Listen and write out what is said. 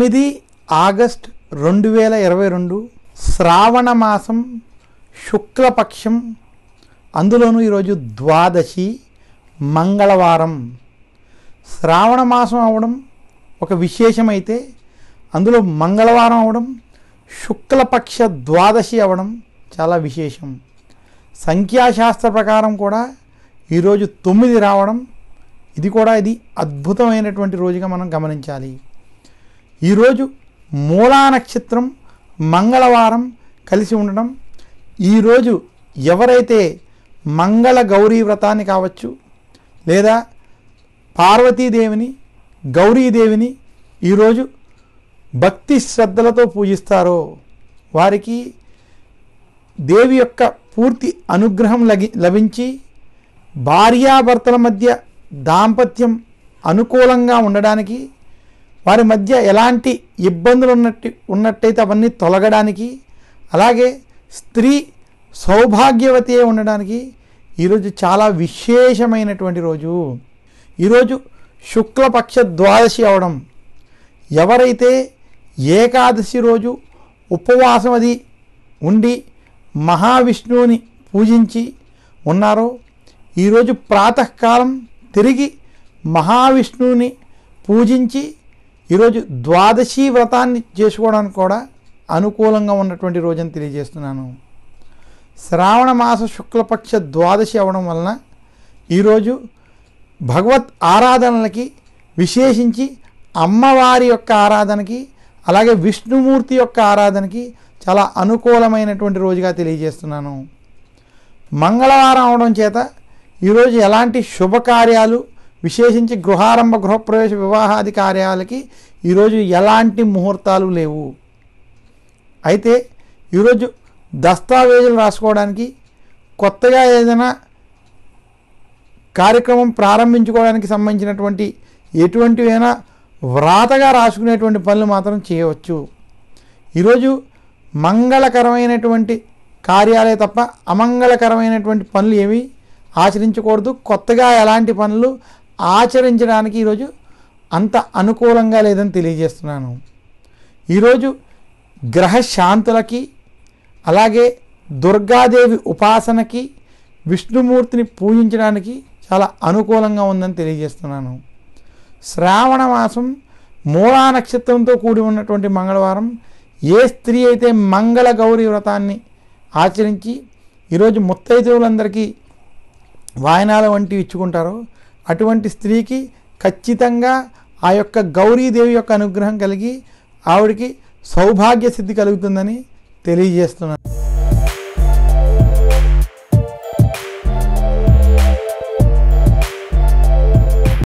తొమ్మిది ఆగస్ట్ రెండు వేల ఇరవై రెండు శ్రావణ మాసం శుక్లపక్షం అందులోనూ ఈరోజు ద్వాదశి మంగళవారం శ్రావణ మాసం అవడం ఒక విశేషమైతే అందులో మంగళవారం అవడం శుక్లపక్ష ద్వాదశి అవడం చాలా విశేషం సంఖ్యాశాస్త్ర ప్రకారం కూడా ఈరోజు తొమ్మిది రావడం ఇది కూడా ఇది అద్భుతమైనటువంటి రోజుగా మనం గమనించాలి ఈరోజు మూలా నక్షత్రం మంగళవారం కలిసి ఉండడం ఈరోజు ఎవరైతే మంగళ గౌరీ వ్రతాన్ని కావచ్చు లేదా పార్వతీదేవిని గౌరీదేవిని ఈరోజు భక్తి శ్రద్ధలతో పూజిస్తారో వారికి దేవి యొక్క పూర్తి అనుగ్రహం లగి లభించి భార్యాభర్తల మధ్య దాంపత్యం అనుకూలంగా ఉండడానికి వారి మధ్య ఎలాంటి ఇబ్బందులు ఉన్నట్టు ఉన్నట్టయితే అవన్నీ తొలగడానికి అలాగే స్త్రీ సౌభాగ్యవతి ఉండడానికి ఈరోజు చాలా విశేషమైనటువంటి రోజు ఈరోజు శుక్లపక్ష ద్వాదశి అవడం ఎవరైతే ఏకాదశి రోజు ఉపవాసం అది ఉండి మహావిష్ణువుని పూజించి ఉన్నారో ఈరోజు ప్రాతకాలం తిరిగి మహావిష్ణువుని పూజించి ఈరోజు ద్వాదశి వ్రతాన్ని చేసుకోవడానికి కూడా అనుకూలంగా ఉన్నటువంటి రోజని తెలియజేస్తున్నాను శ్రావణ మాస శుక్లపక్ష ద్వాదశి అవడం వలన ఈరోజు భగవత్ ఆరాధనలకి విశేషించి అమ్మవారి యొక్క ఆరాధనకి అలాగే విష్ణుమూర్తి యొక్క ఆరాధనకి చాలా అనుకూలమైనటువంటి రోజుగా తెలియజేస్తున్నాను మంగళవారం అవడం చేత ఈరోజు ఎలాంటి శుభకార్యాలు విశేషించి గృహారంభ గృహప్రవేశ వివాహాది కార్యాలకి ఈరోజు ఎలాంటి ముహూర్తాలు లేవు అయితే ఈరోజు దస్తావేజులు రాసుకోవడానికి కొత్తగా ఏదైనా కార్యక్రమం ప్రారంభించుకోవడానికి సంబంధించినటువంటి ఎటువంటివైనా వ్రాతగా రాసుకునేటువంటి పనులు మాత్రం చేయవచ్చు ఈరోజు మంగళకరమైనటువంటి కార్యాలే తప్ప అమంగళకరమైనటువంటి పనులు ఏమీ ఆచరించకూడదు కొత్తగా ఎలాంటి పనులు ఆచరించడానికి ఈరోజు అంత అనుకూలంగా లేదని తెలియజేస్తున్నాను ఈరోజు గ్రహ శాంతులకి అలాగే దుర్గాదేవి ఉపాసనకి విష్ణుమూర్తిని పూజించడానికి చాలా అనుకూలంగా ఉందని తెలియజేస్తున్నాను శ్రావణ మాసం మూలా నక్షత్రంతో కూడి ఉన్నటువంటి మంగళవారం ఏ స్త్రీ అయితే మంగళ గౌరీ వ్రతాన్ని ఆచరించి ఈరోజు ముత్తైదేవులందరికీ వాయనాల వంటివి ఇచ్చుకుంటారో అటువంటి స్త్రీకి ఖచ్చితంగా ఆ యొక్క గౌరీదేవి యొక్క అనుగ్రహం కలిగి ఆవిడికి సౌభాగ్య సిద్ధి కలుగుతుందని తెలియజేస్తున్నాను